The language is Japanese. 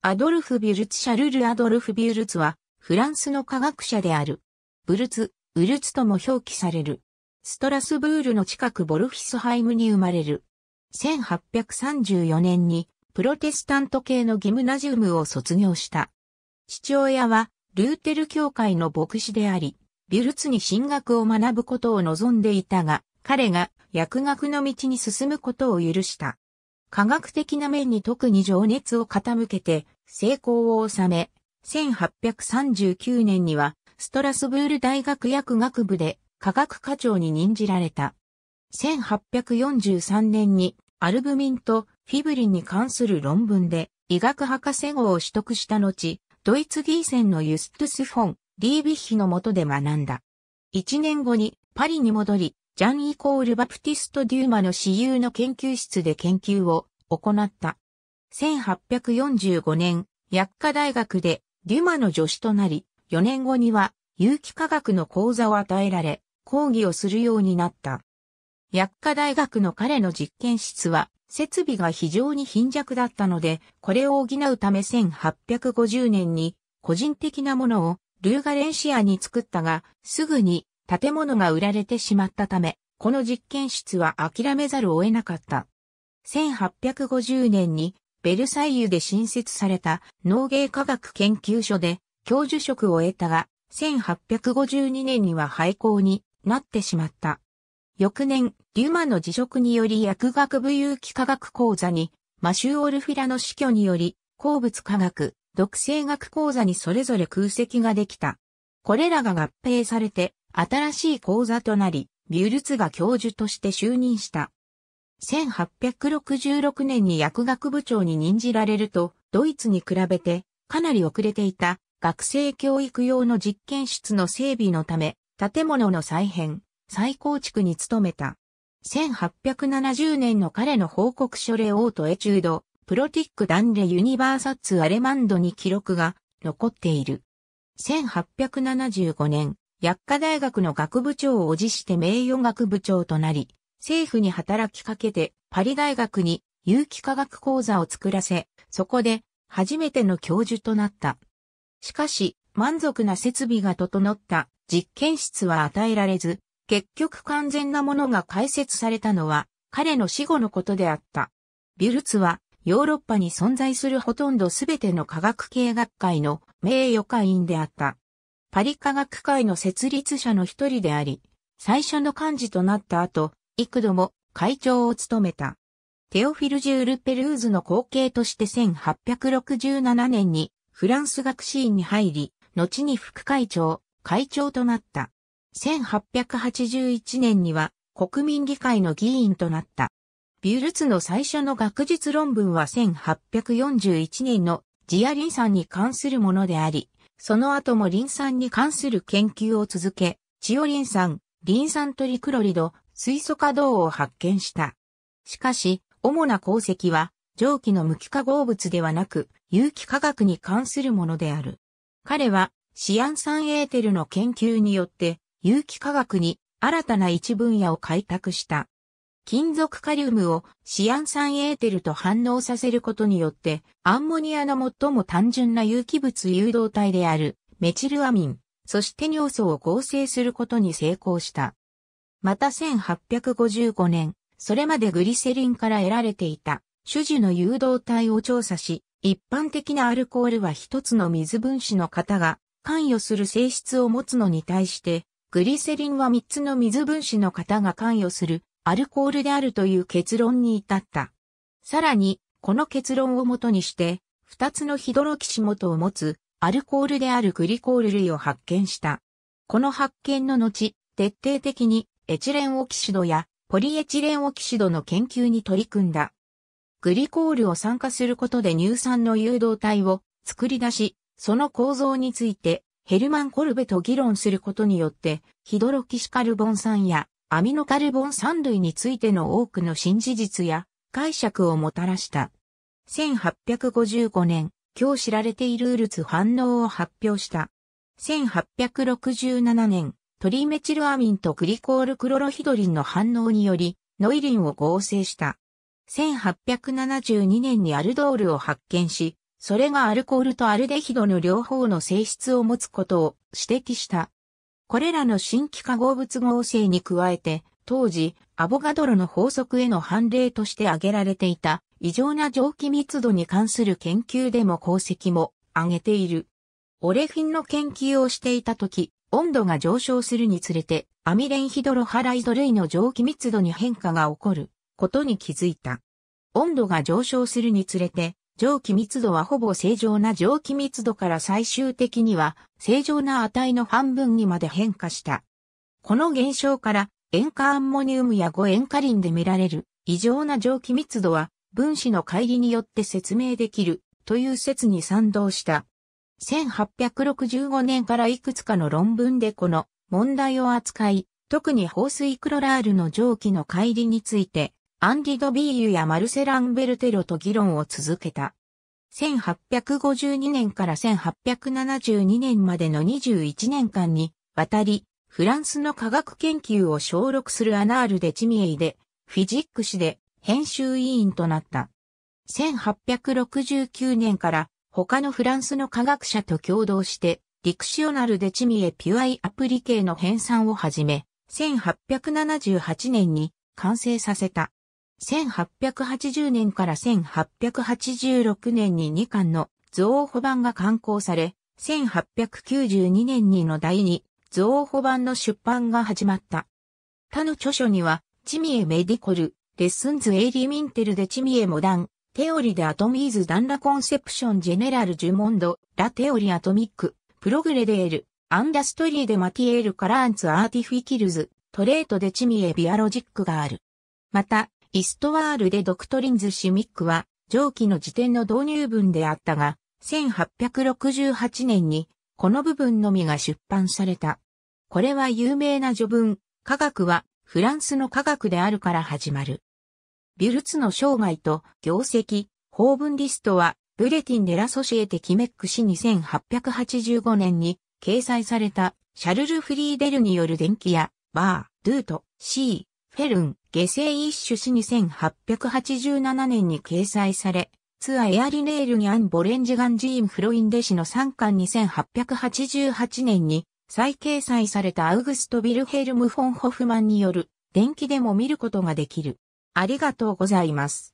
アドルフ・ビュルツ・シャルル・アドルフ・ビュルツは、フランスの科学者である。ブルツ、ウルツとも表記される。ストラスブールの近くボルフィスハイムに生まれる。1834年に、プロテスタント系のギムナジウムを卒業した。父親は、ルーテル教会の牧師であり、ビュルツに進学を学ぶことを望んでいたが、彼が薬学の道に進むことを許した。科学的な面に特に情熱を傾けて成功を収め、1839年にはストラスブール大学薬学部で科学課長に任じられた。1843年にアルブミンとフィブリンに関する論文で医学博士号を取得した後、ドイツギーセンのユストゥス・フォン、リービッヒの下で学んだ。1年後にパリに戻り、ジャン・イコール・バプティスト・デューマの私有の研究室で研究を行った。1845年、薬科大学でデューマの助手となり、4年後には有機化学の講座を与えられ、講義をするようになった。薬科大学の彼の実験室は、設備が非常に貧弱だったので、これを補うため1850年に個人的なものをルーガレンシアに作ったが、すぐに建物が売られてしまったため、この実験室は諦めざるを得なかった。1850年にベルサイユで新設された農芸科学研究所で教授職を得たが、1852年には廃校になってしまった。翌年、デュマの辞職により薬学部有機科学講座に、マシュオルフィラの死去により、鉱物科学、毒性学講座にそれぞれ空席ができた。これらが合併されて、新しい講座となり、ビュルツが教授として就任した。1866年に薬学部長に任じられると、ドイツに比べてかなり遅れていた学生教育用の実験室の整備のため、建物の再編、再構築に努めた。1870年の彼の報告書レオートエチュード、プロティックダンレユニバーサッツアレマンドに記録が残っている。1875年、薬科大学の学部長を辞して名誉学部長となり、政府に働きかけてパリ大学に有機化学講座を作らせ、そこで初めての教授となった。しかし、満足な設備が整った実験室は与えられず、結局完全なものが開設されたのは彼の死後のことであった。ビュルツはヨーロッパに存在するほとんどすべての科学系学会の名誉会員であった。パリ科学会の設立者の一人であり、最初の幹事となった後、幾度も会長を務めた。テオフィル・ジュール・ペルーズの後継として1867年にフランス学士院に入り、後に副会長、会長となった。1881年には国民議会の議員となった。ビュルツの最初の学術論文は1841年のジアリンんに関するものであり、その後もリン酸に関する研究を続け、チオリン酸、リン酸トリクロリド、水素化銅を発見した。しかし、主な功績は、蒸気の無機化合物ではなく、有機化学に関するものである。彼は、シアン酸エーテルの研究によって、有機化学に新たな一分野を開拓した。金属カリウムをシアン酸エーテルと反応させることによって、アンモニアの最も単純な有機物誘導体であるメチルアミン、そして尿素を合成することに成功した。また1855年、それまでグリセリンから得られていた種子の誘導体を調査し、一般的なアルコールは一つの水分子の型が関与する性質を持つのに対して、グリセリンは三つの水分子の型が関与するアルコールであるという結論に至った。さらに、この結論をもとにして、二つのヒドロキシ元を持つアルコールであるグリコール類を発見した。この発見の後、徹底的にエチレンオキシドやポリエチレンオキシドの研究に取り組んだ。グリコールを酸化することで乳酸の誘導体を作り出し、その構造についてヘルマン・コルベと議論することによって、ヒドロキシカルボン酸やアミノカルボン酸類についての多くの新事実や解釈をもたらした。1855年、今日知られているウルツ反応を発表した。1867年、トリメチルアミンとグリコールクロロヒドリンの反応により、ノイリンを合成した。1872年にアルドールを発見し、それがアルコールとアルデヒドの両方の性質を持つことを指摘した。これらの新規化合物合成に加えて、当時、アボガドロの法則への判例として挙げられていた、異常な蒸気密度に関する研究でも功績も挙げている。オレフィンの研究をしていた時、温度が上昇するにつれて、アミレンヒドロハライド類の蒸気密度に変化が起こることに気づいた。温度が上昇するにつれて、蒸気密度はほぼ正常な蒸気密度から最終的には正常な値の半分にまで変化した。この現象から塩化アンモニウムや5塩化リンで見られる異常な蒸気密度は分子の乖離によって説明できるという説に賛同した。1865年からいくつかの論文でこの問題を扱い、特に放水クロラールの蒸気の乖離についてアンディ・ドビーユやマルセラン・ベルテロと議論を続けた。1852年から1872年までの21年間にわたり、フランスの科学研究を小録するアナール・デ・チミエイで、フィジック誌で編集委員となった。1869年から他のフランスの科学者と共同して、ディクシオナル・デ・チミエ・ピュアイ・アプリケの編纂をはじめ、1878年に完成させた。1880年から1886年に2巻の造保版が刊行され、1892年にの第2造保版の出版が始まった。他の著書には、チミエメディコル、レッスンズエイリミンテルでチミエモダン、テオリでアトミーズダンラコンセプションジェネラルジュモンド、ラテオリアトミック、プログレデール、アンダストリーでマティエールカラーンツアーティフィキルズ、トレートでチミエビアロジックがある。また、イストワールでドクトリンズ・シミックは、上記の辞典の導入文であったが、1868年に、この部分のみが出版された。これは有名な序文、科学はフランスの科学であるから始まる。ビュルツの生涯と業績、法文リストは、ブレティン・デ・ラ・ソシエテ・キメック氏に1 8 8 5年に掲載されたシャルル・フリーデルによる電気やバー、ドゥート、シー、ヘルン、下世一種史2887年に掲載され、ツアエアリレールにアン・ボレンジガンジーン・フロインデ氏の3巻2888年に再掲載されたアウグスト・ビルヘルム・フォン・ホフマンによる電気でも見ることができる。ありがとうございます。